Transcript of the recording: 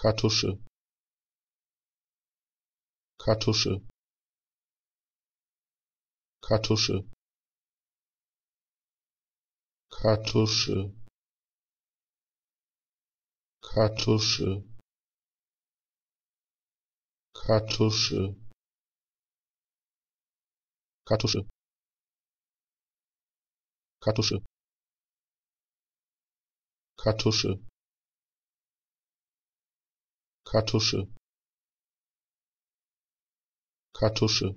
kartusche kartusche kartusche kartusche kartusche kartusche kartusche kartusche kartusche kartusche Kartusche